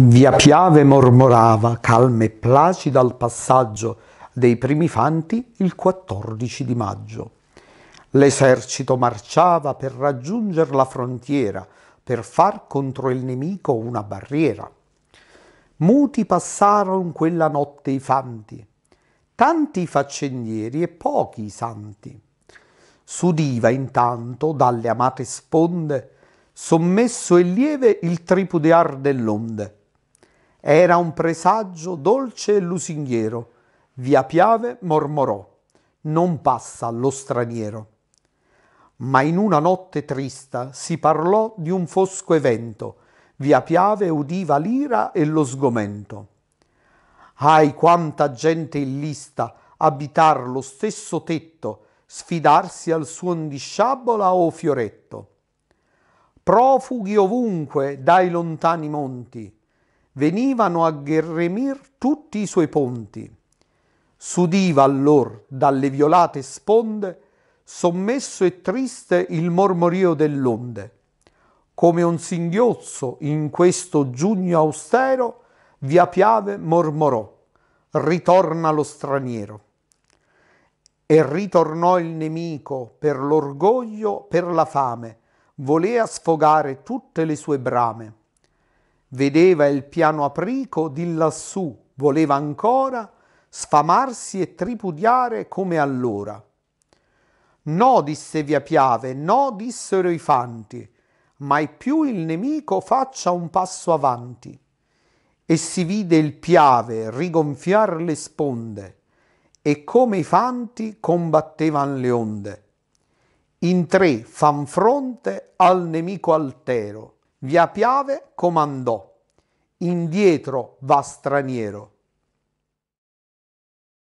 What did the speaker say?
Via Piave mormorava, calma e placida al passaggio dei primi fanti il 14 di maggio. L'esercito marciava per raggiungere la frontiera, per far contro il nemico una barriera. Muti passarono quella notte i fanti, tanti i faccendieri e pochi i santi. S'udiva intanto dalle amate sponde, sommesso e lieve il tripudiar dell'onde era un presagio dolce e lusinghiero. Via Piave mormorò, non passa lo straniero. Ma in una notte trista si parlò di un fosco evento. Via Piave udiva l'ira e lo sgomento. Ahi, quanta gente illista abitar lo stesso tetto, sfidarsi al suon di sciabola o fioretto. Profughi ovunque dai lontani monti, venivano a gherremir tutti i suoi ponti. S'udiva allor dalle violate sponde, sommesso e triste il mormorio dell'onde. Come un singhiozzo in questo giugno austero, via Piave mormorò, ritorna lo straniero. E ritornò il nemico per l'orgoglio, per la fame, volea sfogare tutte le sue brame Vedeva il piano aprico di lassù, voleva ancora sfamarsi e tripudiare come allora. No, disse Via Piave, no, dissero i fanti, mai più il nemico faccia un passo avanti. E si vide il Piave rigonfiar le sponde, e come i fanti combattevan le onde. In tre fan fronte al nemico altero Via Piave comandò, indietro va straniero,